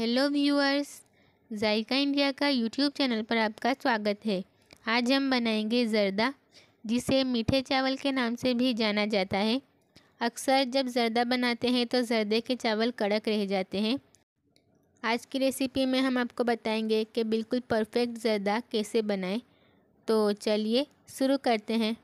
hello viewers Zayka India का YouTube channel पर आपका स्वागत है आज हम बनाएंगे ज़रदा जिसे मीठे चावल के नाम से भी जाना जाता है अक्सर जब जर्दा बनाते हैं तो जर्दे के चावल कड़क रह जाते हैं आज की रेसिपी में हम आपको बताएंगे कि बिल्कुल परफेक्ट जरदा कैसे बनाएं तो चलिए शुरू करते हैं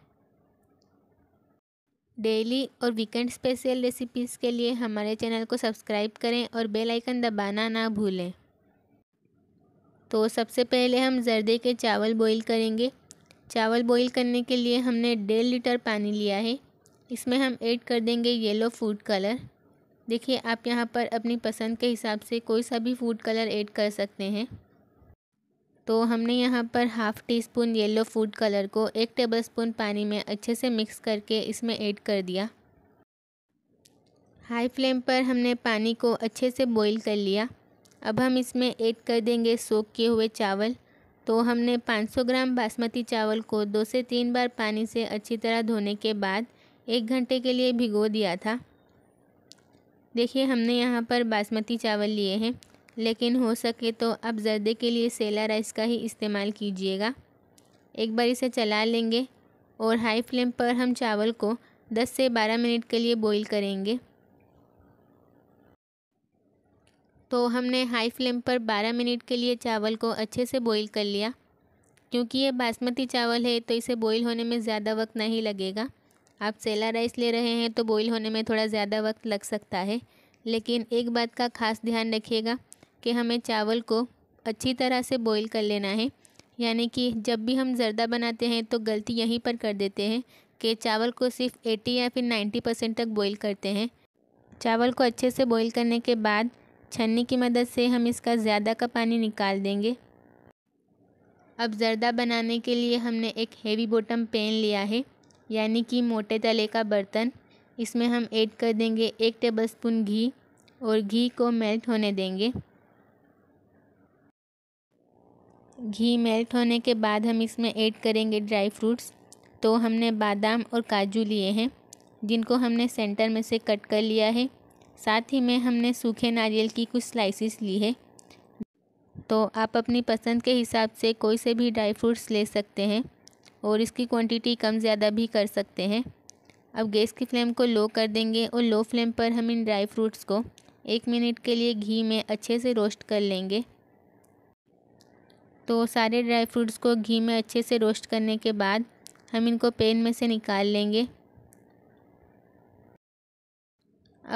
डेली और वीकेंड स्पेशल रेसिपीज़ के लिए हमारे चैनल को सब्सक्राइब करें और बेल आइकन दबाना ना भूलें तो सबसे पहले हम जर्दे के चावल बॉईल करेंगे चावल बॉईल करने के लिए हमने डेढ़ लीटर पानी लिया है इसमें हम ऐड कर देंगे येलो फूड कलर देखिए आप यहाँ पर अपनी पसंद के हिसाब से कोई सा भी फूड कलर ऐड कर सकते हैं तो हमने यहाँ पर half teaspoon yellow food colour को एक टेबल स्पून पानी में अच्छे से मिक्स करके इसमें ऐड कर दिया हाई फ्लेम पर हमने पानी को अच्छे से बॉईल कर लिया अब हम इसमें ऐड कर देंगे सोख किए हुए चावल तो हमने 500 ग्राम बासमती चावल को दो से तीन बार पानी से अच्छी तरह धोने के बाद एक घंटे के लिए भिगो दिया था देखिए हमने यहाँ पर बासमती चावल लिए हैं लेकिन हो सके तो आप जर्दे के लिए सेला राइस का ही इस्तेमाल कीजिएगा एक बार इसे चला लेंगे और हाई फ्लेम पर हम चावल को 10 से 12 मिनट के लिए बॉईल करेंगे तो हमने हाई फ्लेम पर 12 मिनट के लिए चावल को अच्छे से बॉईल कर लिया क्योंकि ये बासमती चावल है तो इसे बॉईल होने में ज़्यादा वक्त नहीं लगेगा आप सेला राइस ले रहे हैं तो बॉईल होने में थोड़ा ज़्यादा वक्त लग सकता है लेकिन एक बात का खास ध्यान रखिएगा कि हमें चावल को अच्छी तरह से बॉईल कर लेना है यानी कि जब भी हम जर्दा बनाते हैं तो गलती यहीं पर कर देते हैं कि चावल को सिर्फ 80 या फिर 90 परसेंट तक बॉईल करते हैं चावल को अच्छे से बॉईल करने के बाद छन्नी की मदद से हम इसका ज़्यादा का पानी निकाल देंगे अब जर्दा बनाने के लिए हमने एक हेवी बॉटम पेन लिया है यानी कि मोटे तले का बर्तन इसमें हम ऐड कर देंगे एक टेबलस्पून घी और घी को मेल्ट होने देंगे घी मेल्ट होने के बाद हम इसमें ऐड करेंगे ड्राई फ्रूट्स तो हमने बादाम और काजू लिए हैं जिनको हमने सेंटर में से कट कर लिया है साथ ही में हमने सूखे नारियल की कुछ स्लाइसिस ली है तो आप अपनी पसंद के हिसाब से कोई से भी ड्राई फ्रूट्स ले सकते हैं और इसकी क्वांटिटी कम ज़्यादा भी कर सकते हैं अब गैस की फ्लेम को लो कर देंगे और लो फ्लेम पर हम इन ड्राई फ्रूट्स को एक मिनट के लिए घी में अच्छे से रोस्ट कर लेंगे तो सारे ड्राई फ्रूट्स को घी में अच्छे से रोस्ट करने के बाद हम इनको पेन में से निकाल लेंगे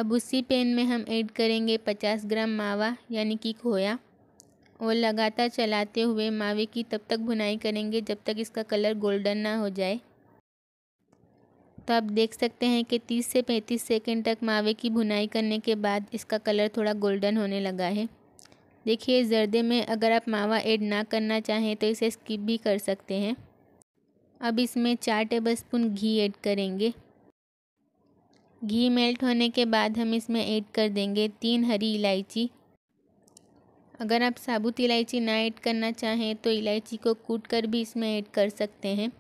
अब उसी पेन में हम ऐड करेंगे 50 ग्राम मावा यानी कि खोया और लगातार चलाते हुए मावे की तब तक भुनाई करेंगे जब तक इसका कलर गोल्डन ना हो जाए तो आप देख सकते हैं कि 30 से 35 सेकंड तक मावे की भुनाई करने के बाद इसका कलर थोड़ा गोल्डन होने लगा है देखिए जर्दे में अगर आप मावा ऐड ना करना चाहें तो इसे स्किप भी कर सकते हैं अब इसमें चार टेबल स्पून घी ऐड करेंगे घी मेल्ट होने के बाद हम इसमें ऐड कर देंगे तीन हरी इलायची अगर आप साबुत इलायची ना ऐड करना चाहें तो इलायची को कूट कर भी इसमें ऐड कर सकते हैं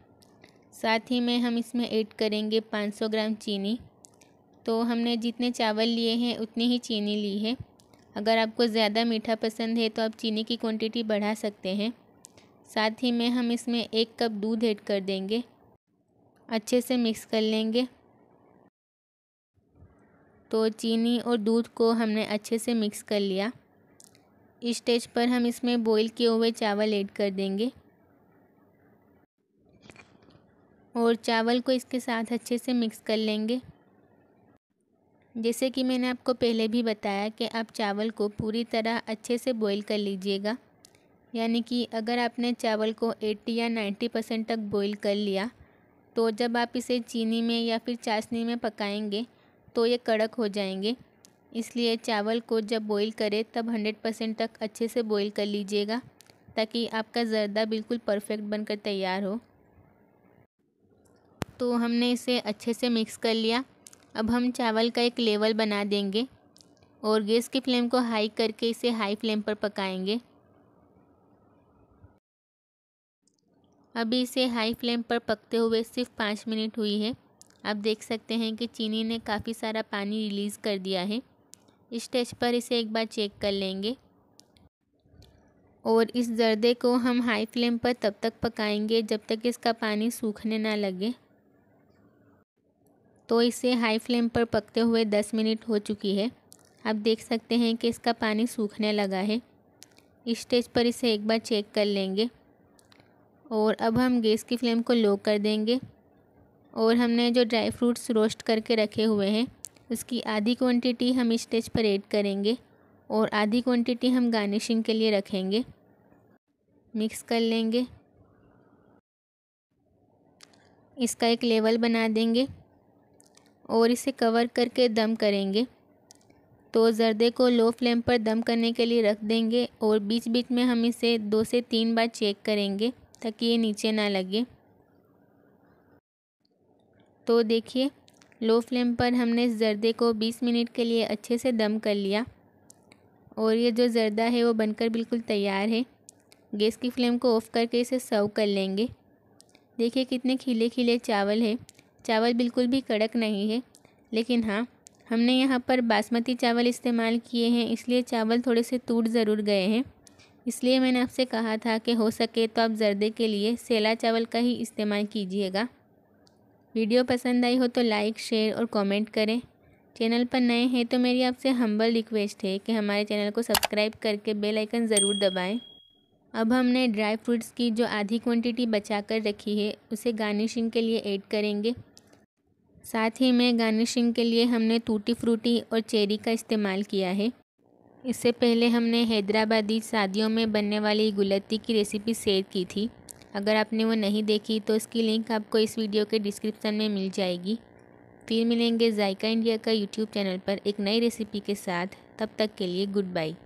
साथ ही में हम इसमें ऐड करेंगे 500 ग्राम चीनी तो हमने जितने चावल लिए हैं उतनी ही चीनी ली है अगर आपको ज़्यादा मीठा पसंद है तो आप चीनी की क्वांटिटी बढ़ा सकते हैं साथ ही में हम इसमें एक कप दूध ऐड कर देंगे अच्छे से मिक्स कर लेंगे तो चीनी और दूध को हमने अच्छे से मिक्स कर लिया इस स्टेज पर हम इसमें बॉईल किए हुए चावल ऐड कर देंगे और चावल को इसके साथ अच्छे से मिक्स कर लेंगे जैसे कि मैंने आपको पहले भी बताया कि आप चावल को पूरी तरह अच्छे से बॉईल कर लीजिएगा यानी कि अगर आपने चावल को 80 या 90 परसेंट तक बॉईल कर लिया तो जब आप इसे चीनी में या फिर चाशनी में पकाएंगे तो ये कड़क हो जाएंगे इसलिए चावल को जब बॉईल करें तब 100 परसेंट तक अच्छे से बॉईल कर लीजिएगा ताकि आपका जर्दा बिल्कुल परफेक्ट बनकर तैयार हो तो हमने इसे अच्छे से मिक्स कर लिया अब हम चावल का एक लेवल बना देंगे और गैस की फ्लेम को हाई करके इसे हाई फ्लेम पर पकाएंगे अभी इसे हाई फ्लेम पर पकते हुए सिर्फ पाँच मिनट हुई है आप देख सकते हैं कि चीनी ने काफ़ी सारा पानी रिलीज़ कर दिया है इस स्टेज पर इसे एक बार चेक कर लेंगे और इस जर्दे को हम हाई फ्लेम पर तब तक पकाएंगे जब तक इसका पानी सूखने ना लगे तो इसे हाई फ्लेम पर पकते हुए दस मिनट हो चुकी है आप देख सकते हैं कि इसका पानी सूखने लगा है इस स्टेज पर इसे एक बार चेक कर लेंगे और अब हम गैस की फ्लेम को लो कर देंगे और हमने जो ड्राई फ्रूट्स रोस्ट करके रखे हुए हैं उसकी आधी क्वांटिटी हम इस स्टेज पर ऐड करेंगे और आधी क्वांटिटी हम गार्निशिंग के लिए रखेंगे मिक्स कर लेंगे इसका एक लेवल बना देंगे और इसे कवर करके दम करेंगे तो जर्दे को लो फ्लेम पर दम करने के लिए रख देंगे और बीच बीच में हम इसे दो से तीन बार चेक करेंगे ताकि ये नीचे ना लगे तो देखिए लो फ्लेम पर हमने इस जर्दे को 20 मिनट के लिए अच्छे से दम कर लिया और ये जो जर्दा है वो बनकर बिल्कुल तैयार है गैस की फ्लेम को ऑफ़ करके इसे सर्व कर लेंगे देखिए कितने खिले खिले चावल है चावल बिल्कुल भी कड़क नहीं है लेकिन हाँ हमने यहाँ पर बासमती चावल इस्तेमाल किए हैं इसलिए चावल थोड़े से टूट ज़रूर गए हैं इसलिए मैंने आपसे कहा था कि हो सके तो आप जर्दे के लिए सेला चावल का ही इस्तेमाल कीजिएगा वीडियो पसंद आई हो तो लाइक शेयर और कमेंट करें चैनल पर नए हैं तो मेरी आपसे हम्बल रिक्वेस्ट है कि हमारे चैनल को सब्सक्राइब करके बेल आइकन ज़रूर दबाएं अब हमने ड्राई फ्रूट्स की जो आधी क्वांटिटी कर रखी है उसे गार्निशिंग के लिए ऐड करेंगे साथ ही में गार्निशिंग के लिए हमने टूटी फ्रूटी और चेरी का इस्तेमाल किया है इससे पहले हमने हैदराबादी शादियों में बनने वाली गुलती की रेसिपी शेयर की थी अगर आपने वो नहीं देखी तो इसकी लिंक आपको इस वीडियो के डिस्क्रिप्शन में मिल जाएगी फिर मिलेंगे जायका इंडिया का यूट्यूब चैनल पर एक नई रेसिपी के साथ तब तक के लिए गुड बाई